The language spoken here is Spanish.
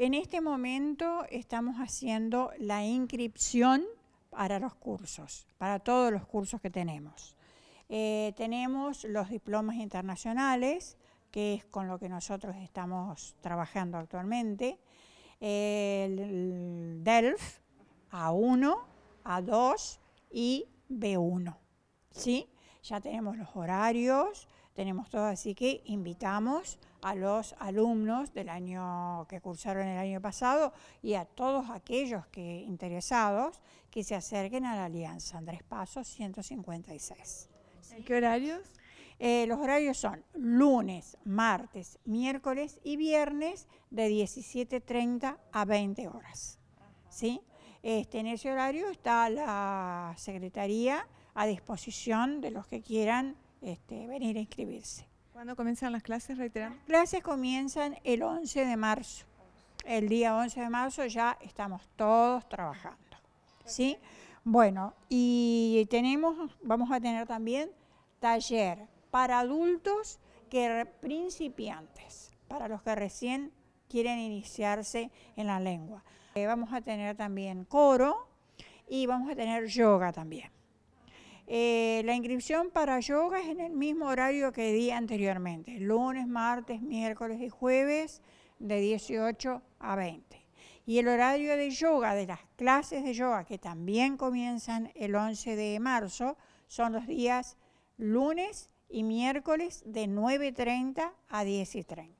En este momento estamos haciendo la inscripción para los cursos, para todos los cursos que tenemos. Eh, tenemos los diplomas internacionales, que es con lo que nosotros estamos trabajando actualmente, el DELF A1, A2 y B1. ¿sí? Ya tenemos los horarios, tenemos todo, así que invitamos a los alumnos del año que cursaron el año pasado y a todos aquellos que interesados que se acerquen a la Alianza Andrés Paso 156. qué horarios? Eh, los horarios son lunes, martes, miércoles y viernes de 17.30 a 20 horas. ¿sí? Este, en ese horario está la Secretaría a disposición de los que quieran este, venir a inscribirse. ¿Cuándo comienzan las clases, reiteramos? Las clases comienzan el 11 de marzo. El día 11 de marzo ya estamos todos trabajando. ¿Sí? Bueno, y tenemos, vamos a tener también taller para adultos que principiantes, para los que recién quieren iniciarse en la lengua. Eh, vamos a tener también coro y vamos a tener yoga también. Eh, la inscripción para yoga es en el mismo horario que di anteriormente, lunes, martes, miércoles y jueves de 18 a 20. Y el horario de yoga, de las clases de yoga que también comienzan el 11 de marzo, son los días lunes y miércoles de 9.30 a 10.30.